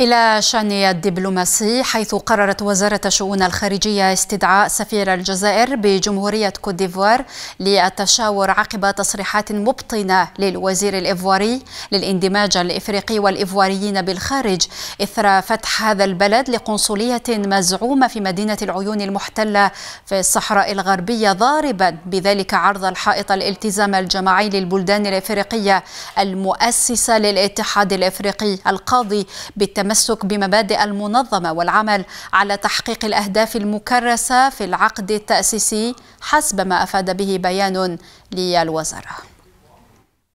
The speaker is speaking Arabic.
إلى شأن الدبلوماسي حيث قررت وزارة الشؤون الخارجية استدعاء سفير الجزائر بجمهورية كوت ديفوار للتشاور عقب تصريحات مبطنة للوزير الإيفواري للاندماج الإفريقي والإيفواريين بالخارج إثر فتح هذا البلد لقنصلية مزعومة في مدينة العيون المحتلة في الصحراء الغربية ضاربا بذلك عرض الحائط الالتزام الجماعي للبلدان الإفريقية المؤسسة للاتحاد الإفريقي القاضي بالتم التمسك بمبادئ المنظمة والعمل على تحقيق الأهداف المكرسة في العقد التأسيسي حسب ما أفاد به بيان للوزارة